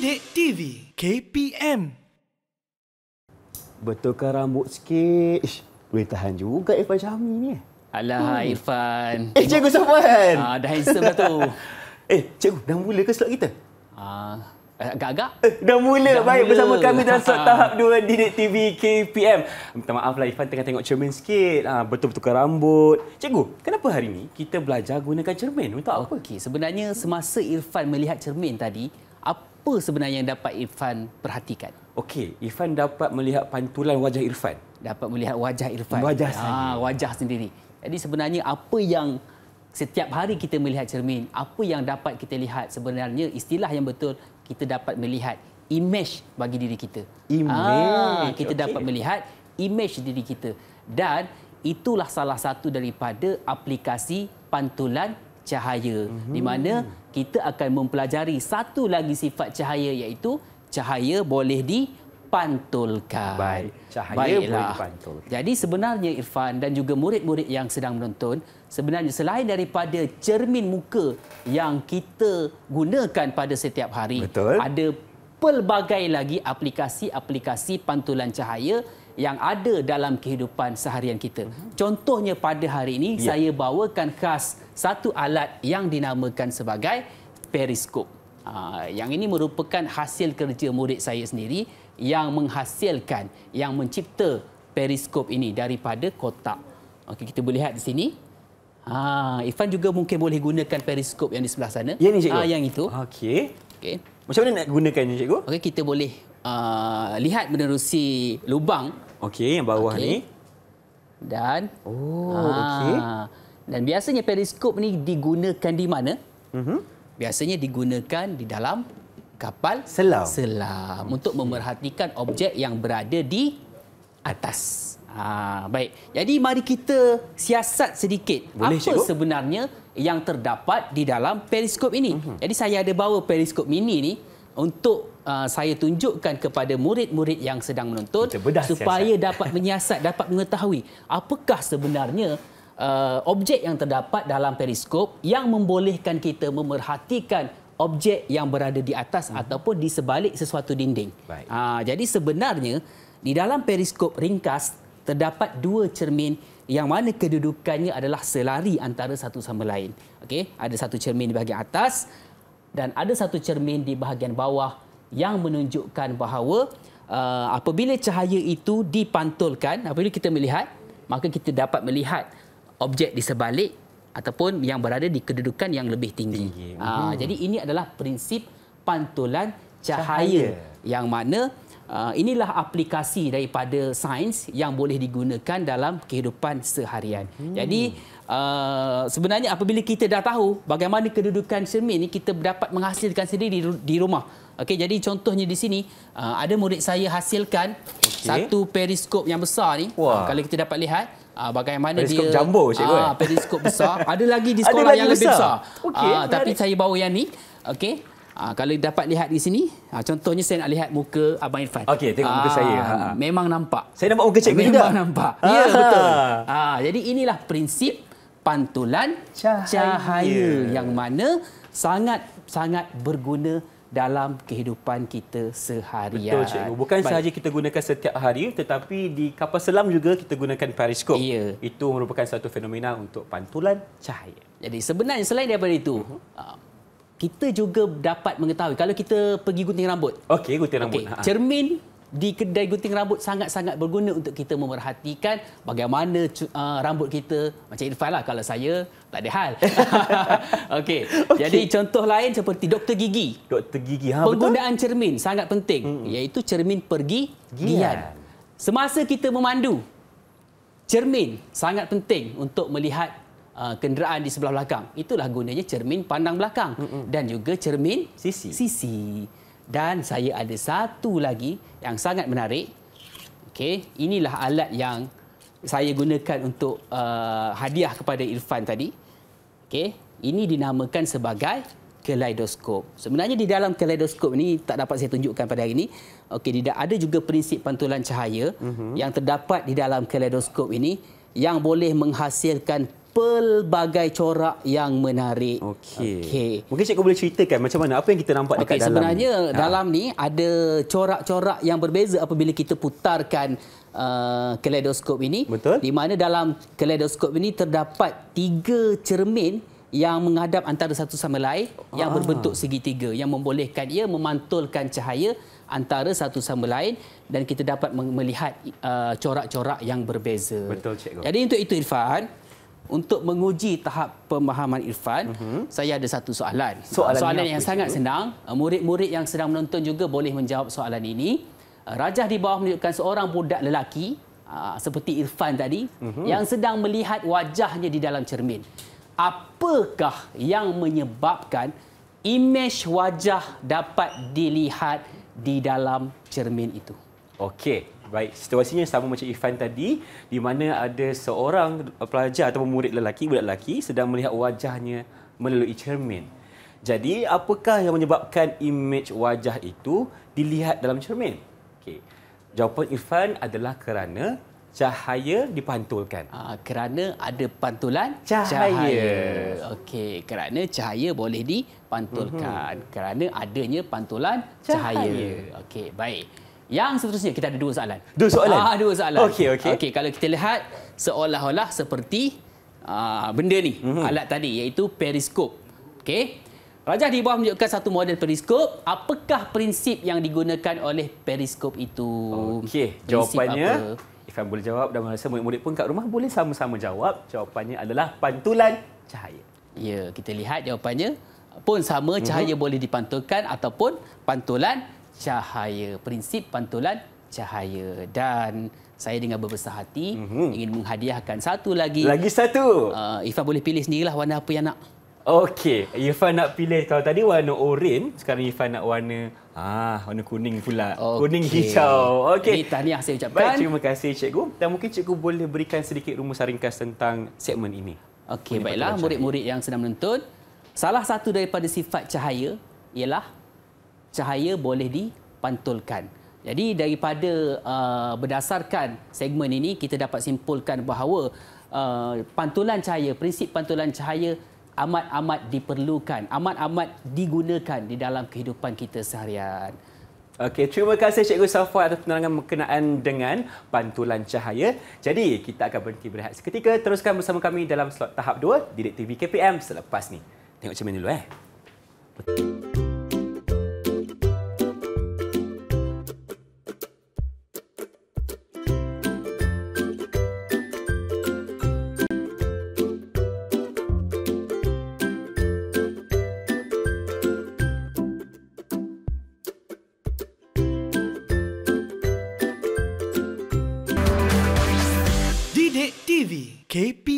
Sidik TV KPM Betulkan rambut sikit. Ish, boleh tahan juga Irfan Syahmi ni. Eh? Alah hmm. Irfan. Eh cikgu siapa kan? Ah, dah handsome lah tu. eh cikgu dah mula ke slot kita? Ah, Eh, agak-agak eh, dah mula dah baik mula. bersama kami dalam slot ha. tahap 2 di Net TV KPM. Minta maaf lah Ifan tengah tengok cermin sikit. ha, ah, betul-betul rambut. Cikgu, kenapa hari ini kita belajar gunakan cermin? Untuk apa? Okey, sebenarnya semasa Irfan melihat cermin tadi, apa sebenarnya yang dapat Irfan perhatikan? Okey, Irfan dapat melihat pantulan wajah Irfan. Dapat melihat wajah Irfan. Wajah ah, saya. Ha, wajah sendiri. Jadi sebenarnya apa yang setiap hari kita melihat cermin, apa yang dapat kita lihat sebenarnya istilah yang betul kita dapat melihat image bagi diri kita. Image. Ah, kita okay. dapat melihat image diri kita dan itulah salah satu daripada aplikasi pantulan cahaya mm-hmm. di mhm. mana kita akan mempelajari satu lagi sifat cahaya iaitu cahaya boleh di dipantulkan. Baik, cahaya Baiklah. boleh dipantulkan. Jadi sebenarnya Irfan dan juga murid-murid yang sedang menonton, sebenarnya selain daripada cermin muka yang kita gunakan pada setiap hari, Betul. ada pelbagai lagi aplikasi-aplikasi pantulan cahaya yang ada dalam kehidupan seharian kita. Mhm. Contohnya pada hari ini ya. saya bawakan khas satu alat yang dinamakan sebagai periskop. Ha, yang ini merupakan hasil kerja murid saya sendiri yang menghasilkan, yang mencipta periskop ini daripada kotak. Okay, kita boleh lihat di sini. Ha, ah, Ifan juga mungkin boleh gunakan periskop yang di sebelah sana. Yang ini, Cikgu? Ha, yang itu. Okay. Okay. Macam mana nak gunakannya, Cikgu? Okay, kita boleh uh, lihat menerusi lubang. Okey, yang bawah okay. ni. Dan... Oh, ha, okey. Dan biasanya periskop ni digunakan di mana? Mm-hmm biasanya digunakan di dalam kapal selam. Selam untuk memerhatikan objek yang berada di atas. Ha, baik. Jadi mari kita siasat sedikit Boleh, apa cikgu? sebenarnya yang terdapat di dalam periskop ini. Uh mhm. -huh. Jadi saya ada bawa periskop mini ini untuk uh, saya tunjukkan kepada murid-murid yang sedang menonton supaya siasat. dapat menyiasat, dapat mengetahui apakah sebenarnya uh, objek yang terdapat dalam periskop yang membolehkan kita memerhatikan objek yang berada di atas hmm. ataupun di sebalik sesuatu dinding. Uh, jadi sebenarnya di dalam periskop ringkas terdapat dua cermin yang mana kedudukannya adalah selari antara satu sama lain. Okey, ada satu cermin di bahagian atas dan ada satu cermin di bahagian bawah yang menunjukkan bahawa uh, apabila cahaya itu dipantulkan, apabila kita melihat, maka kita dapat melihat objek di sebalik ataupun yang berada di kedudukan yang lebih tinggi. tinggi. Uh, hmm. Jadi ini adalah prinsip pantulan cahaya, cahaya. yang mana uh, inilah aplikasi daripada sains yang boleh digunakan dalam kehidupan seharian. Hmm. Jadi uh, sebenarnya apabila kita dah tahu bagaimana kedudukan cermin ini kita dapat menghasilkan sendiri di, rumah. Okey, jadi contohnya di sini ada murid saya hasilkan okay. satu periskop yang besar ni. Wah. kalau kita dapat lihat. Uh, bagaimana periskop dia periskop jumbo cikgu uh, ah, periskop besar ada lagi di sekolah yang lebih besar okay, uh, ah, tapi saya bawa yang ni okey uh, kalau dapat lihat di sini uh, contohnya saya nak lihat muka abang Irfan okey tengok muka saya uh, memang nampak saya nampak muka cikgu juga memang nampak ha, ya betul uh, jadi inilah prinsip pantulan cahaya. cahaya yang mana sangat sangat berguna dalam kehidupan kita seharian. Betul cikgu. Bukan Baik. sahaja kita gunakan setiap hari tetapi di kapal selam juga kita gunakan periskop. Ia Itu merupakan satu fenomena untuk pantulan cahaya. Jadi sebenarnya selain daripada itu, uh-huh. kita juga dapat mengetahui kalau kita pergi gunting rambut. Okey, gunting rambut. Okay. Ha, ha. Cermin di kedai gunting rambut sangat-sangat berguna untuk kita memerhatikan bagaimana uh, rambut kita macam Irfan lah kalau saya tak ada hal. Okey. Okay. Jadi contoh lain seperti doktor gigi. Doktor gigi ha Penggunaan betul? cermin sangat penting hmm. iaitu cermin pergi gigian. Semasa kita memandu cermin sangat penting untuk melihat uh, kenderaan di sebelah belakang. Itulah gunanya cermin pandang belakang Hmm-mm. dan juga cermin sisi. Sisi. Dan saya ada satu lagi yang sangat menarik. Okey, inilah alat yang saya gunakan untuk uh, hadiah kepada Irfan tadi. Okey, ini dinamakan sebagai kaleidoskop. Sebenarnya di dalam kaleidoskop ni tak dapat saya tunjukkan pada hari ini. Okey, tidak ada juga prinsip pantulan cahaya uh-huh. yang terdapat di dalam kaleidoskop ini yang boleh menghasilkan pelbagai corak yang menarik. Okey. Okay. Mungkin cikgu boleh ceritakan macam mana apa yang kita nampak okay, dekat sebenarnya, dalam. Sebenarnya ha. dalam ni ada corak-corak yang berbeza apabila kita putarkan Uh, kaleidoskop ini Betul. di mana dalam kaleidoskop ini terdapat tiga cermin yang menghadap antara satu sama lain yang ah. berbentuk segitiga yang membolehkan ia memantulkan cahaya antara satu sama lain dan kita dapat melihat uh, corak-corak uh, yang berbeza. Betul, Cikgu. Jadi untuk itu Irfan, untuk menguji tahap pemahaman Irfan, uh mhm. -huh. saya ada satu soalan. Soalan, soalan yang sangat senang. Eh, murid-murid yang sedang menonton juga boleh menjawab soalan ini. Eh, rajah di bawah menunjukkan seorang budak lelaki ah, seperti Irfan tadi uh mhm. -huh. yang sedang melihat wajahnya di dalam cermin. Apakah yang menyebabkan imej wajah dapat dilihat di dalam cermin itu? Okey. Baik, situasinya sama macam Ifan tadi di mana ada seorang pelajar atau murid lelaki, budak lelaki sedang melihat wajahnya melalui cermin. Jadi, apakah yang menyebabkan imej wajah itu dilihat dalam cermin? Okey. Jawapan Ifan adalah kerana cahaya dipantulkan. Ah, kerana ada pantulan cahaya. cahaya. Okey, kerana cahaya boleh dipantulkan. Mm-hmm. Kerana adanya pantulan cahaya. cahaya. Okey, baik. Yang seterusnya kita ada dua soalan. Dua soalan. Ah, dua soalan. Okey, okey. Okey, kalau kita lihat seolah-olah seperti ah, benda ni, mm-hmm. alat tadi iaitu periskop. Okey. Rajah di bawah menunjukkan satu model periskop. Apakah prinsip yang digunakan oleh periskop itu? Okey, jawapannya Ifan boleh jawab dan rasa murid-murid pun kat rumah boleh sama-sama jawab. Jawapannya adalah pantulan cahaya. Ya, kita lihat jawapannya pun sama cahaya mm-hmm. boleh dipantulkan ataupun pantulan cahaya prinsip pantulan cahaya dan saya dengan berbesar hati mm-hmm. ingin menghadiahkan satu lagi lagi satu uh, ah, Ifa boleh pilih sendirilah warna apa yang nak okey Ifa nak pilih kalau tadi warna oren sekarang Ifa nak warna ah warna kuning pula okay. kuning hijau okey ini tahniah saya ucapkan baik terima kasih cikgu dan mungkin cikgu boleh berikan sedikit rumus ringkas tentang segmen ini okey baiklah lah. murid-murid yang sedang menonton salah satu daripada sifat cahaya ialah cahaya boleh dipantulkan. Jadi daripada uh, berdasarkan segmen ini kita dapat simpulkan bahawa uh, pantulan cahaya, prinsip pantulan cahaya amat-amat diperlukan, amat-amat digunakan di dalam kehidupan kita seharian. Okey, terima kasih Cikgu Safwan atas penerangan berkenaan dengan pantulan cahaya. Jadi, kita akan berhenti berehat seketika. Teruskan bersama kami dalam slot tahap 2 Direk TV KPM selepas ni. Tengok cermin dulu eh. Betul. Cape